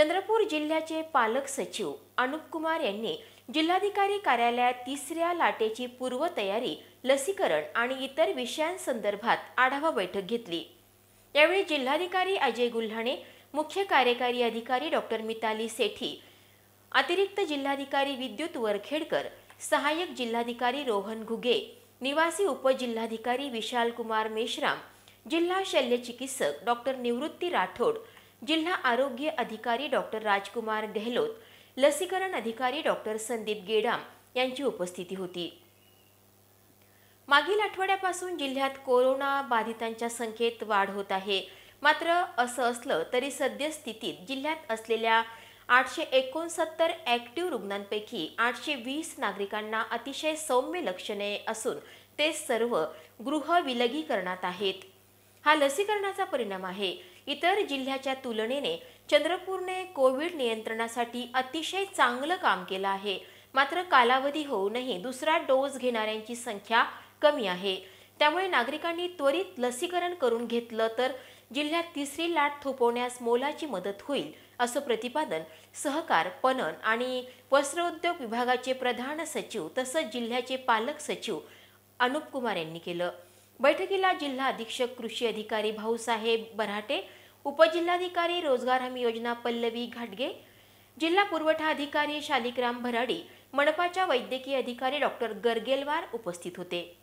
चंद्रपूर जिल्ह्याचे पालक सचिव अनुप कुमार यांनी जिल्हाधिकारी कार्यालयात तिसऱ्या लाटेची पूर्वतयारी लसीकरण आणि इतर विषयांसंदर्भात आढावा बैठक घेतली यावेळी जिल्हाधिकारी अजय गुल्हाणे मुख्य कार्यकारी अधिकारी डॉक्टर मिताली सेठी अतिरिक्त जिल्हाधिकारी विद्युत वरखेडकर सहाय्यक जिल्हाधिकारी रोहन घुगे निवासी उपजिल्हाधिकारी विशाल कुमार मेश्राम जिल्हा शल्य चिकित्सक डॉक्टर निवृत्ती राठोड जिल्हा आरोग्य अधिकारी डॉक्टर राजकुमार गेहलोत लसीकरण अधिकारी डॉक्टर संदीप गेडाम यांची उपस्थिती होती मागील आठवड्यापासून जिल्ह्यात कोरोना बाधितांच्या संख्येत वाढ होत आहे मात्र असं असलं तरी सद्यस्थितीत जिल्ह्यात असलेल्या आठशे एकोणसत्तर ऍक्टिव्ह रुग्णांपैकी आठशे वीस नागरिकांना अतिशय सौम्य लक्षणे असून ते सर्व गृह विलगीकरणात आहेत हा लसीकरणाचा परिणाम आहे इतर जिल्ह्याच्या तुलनेने चंद्रपूरने कोविड नियंत्रणासाठी अतिशय चांगलं काम केलं आहे मात्र कालावधी होऊनही दुसरा डोस घेणाऱ्यांची संख्या कमी आहे त्यामुळे नागरिकांनी त्वरित लसीकरण करून घेतलं तर जिल्ह्यात तिसरी लाट थोपवण्यास मोलाची मदत होईल असं प्रतिपादन सहकार पणन आणि वस्त्रोद्योग विभागाचे प्रधान सचिव तसंच जिल्ह्याचे पालक सचिव अनुप कुमार यांनी केलं बैठकीला जिल्हा अधीक्षक कृषी अधिकारी भाऊसाहेब बराटे उपजिल्हाधिकारी रोजगार हमी योजना पल्लवी घाटगे जिल्हा पुरवठा अधिकारी शालिकराम भराडी मनपाच्या वैद्यकीय अधिकारी डॉक्टर गर्गेलवार उपस्थित होते